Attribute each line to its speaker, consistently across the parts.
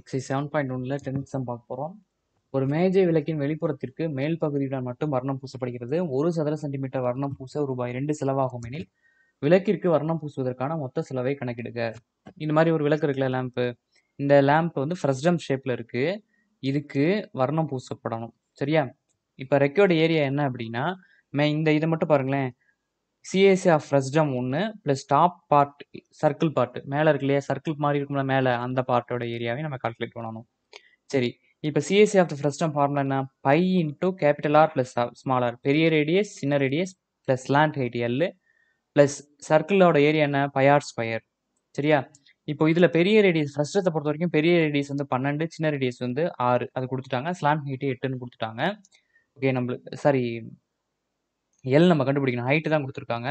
Speaker 1: exercise seven point ஒன்றில் tenth பார்க்க போகிறோம் ஒரு மேஜை விளக்கின் வெளிப்புறத்திற்கு மேல் பகுதியுடன் மட்டும் வர்ணம் பூசப்படுகிறது ஒரு சதுர சென்டிமீட்டர் வர்ணம் பூச ரூபாய் ரெண்டு செலவாகும் எனில் விளக்கிற்கு வர்ணம் பூசுவதற்கான மொத்த செலவை கணக்கெடுக்க இந்த மாதிரி ஒரு விளக்கு இருக்குல்ல லேம்ப்பு இந்த லேம்ப் வந்து ஃப்ரெஸ்டம் ஷேப்பில் இருக்கு இதுக்கு வர்ணம் பூசப்படணும் சரியா இப்போ ரெக்கோட ஏரியா என்ன அப்படின்னா மே இந்த இதை மட்டும் பாருங்களேன் சிஎஸ்சி ஆஃப் ரெஸ்டம் ஒன்று plus top part circle part மேலே இருக்கு இல்லையா சர்க்கிள் மாதிரி இருக்கும்ல மேலே அந்த பார்ட்டோட ஏரியாவை நம்ம கால்குலேட் பண்ணணும் சரி இப்போ CSA of the frustum formula என்ன pi into capital R plus small r பெரிய ரேடியஸ் சின்ன radius plus slant height l plus சர்க்கிளோட ஏரியா என்ன பயார் ஸ்கொயர் சரியா இப்போ இதில் பெரிய ரேடியஸ் ஃபர்ஸ்டத்தை பொறுத்த வரைக்கும் பெரிய ரேடியஸ் வந்து பன்னெண்டு சின்ன ரேடியஸ் வந்து ஆறு அது கொடுத்துட்டாங்க ஸ்லாண்ட் ஹைட்டு எட்டுன்னு கொடுத்துட்டாங்க ஓகே நம்மளுக்கு சாரி எல் நம்ம கண்டுபிடிக்கணும் ஹைட்டு தான் கொடுத்துருக்காங்க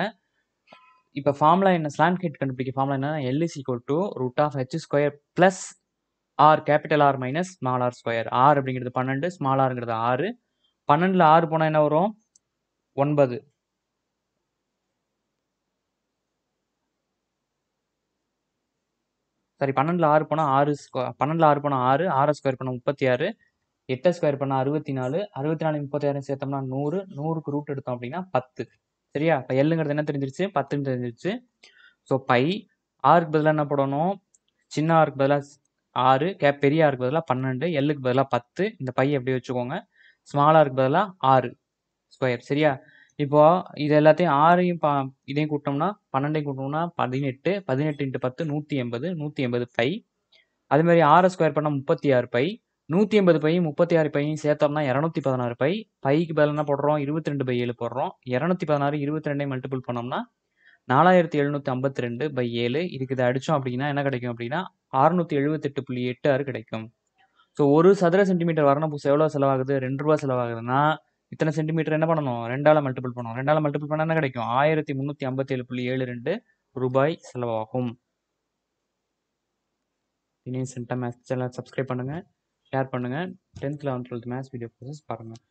Speaker 1: இப்போ ஃபார்முலா என்ன ஸ்லாண்ட் ஹைட் கண்டுபிடிக்க ஃபார்முலா என்ன l is equal to root of h square plus r capital R minus small r square r அப்படிங்கிறது பன்னெண்டு ஸ்மால் ஆருங்கிறது ஆறு பன்னெண்டில் ஆறு போனால் என்ன வரும் ஒன்பது சாரி பன்னெண்டில் ஆறு போனால் ஆறு ஸ்கொ பன்னெண்டில் ஆறு போனால் ஆறு ஆறு ஸ்கொயர் பண்ணால் முப்பத்தி ஆறு எட்டை ஸ்கொயர் பண்ணால் அறுபத்தி நாலு அறுபத்தி நாலு முப்பத்தாயிரம் சேர்த்தோம்னா நூறு நூறுக்கு ரூட் எடுத்தோம் அப்படின்னா பத்து சரியா இப்போ எல்லுங்கிறது என்ன தெரிஞ்சிருச்சு பத்துன்னு தெரிஞ்சிருச்சு ஸோ பை ஆறுக்கு பதிலாக என்ன போடணும் சின்ன ஆறுக்கு பதிலாக ஆறு கே பெரிய ஆறுக்கு பதிலாக பன்னெண்டு எல்லுக்கு பதிலாக பத்து இந்த பை எப்படி வச்சுக்கோங்க ஸ்மால் பதிலாக ஆறு ஸ்கொயர் சரியா இப்போ இது எல்லாத்தையும் ஆறையும் பா இதையும் கூட்டோம்னா பன்னெண்டையும் கூட்டோம்னா பதினெட்டு பதினெட்டு இன்ட்டு பத்து நூற்றி எண்பது நூற்றி எண்பது பை அதுமாதிரி ஆறை ஸ்கொயர் பண்ணால் முப்பத்தி ஆறு பை நூற்றி ஐம்பது பை முப்பத்தி ஆறு பையும் சேர்த்தோம்னா இரநூத்தி பதினாறு பை பைக்கு பதில் என்ன போடுறோம் இருபத்தி ரெண்டு பை ஏழு போடுறோம் இரநூத்தி பதினாறு இருபத்தி ரெண்டே மல்டிபிள் பண்ணோம்னா நாலாயிரத்தி எழுநூத்தி ஐம்பத்தி ரெண்டு பை ஏழு இதுக்கு இதை அடித்தோம் அப்படின்னா என்ன கிடைக்கும் அப்படின்னா அறுநூற்றி எழுபத்தெட்டு புள்ளி எட்டு ஆறு கிடைக்கும் ஸோ ஒரு சதுர சென்டிமீட்டர் வரணும் எவ்வளோ செலவாகுது ரெண்டு ரூபா செலவாகுதுன்னா இத்தனை சென்டிமீட்டர் என்ன பண்ணணும் ரெண்டால் மல்டிபிள் பண்ணணும் ரெண்டால் மல்டிபிள் பண்ணால் என்ன கிடைக்கும் ஆயிரத்தி முந்நூற்றி ஐம்பத்தி ஏழு புள்ளி ஏழு ரெண்டு ரூபாய் செலவாகும் இனியும் சென்டம் சேனல் சப்ஸ்கிரைப் பண்ணுங்கள் ஷேர் பண்ணுங்கள் tenth eleventh twelfth maths video process பாருங்கள்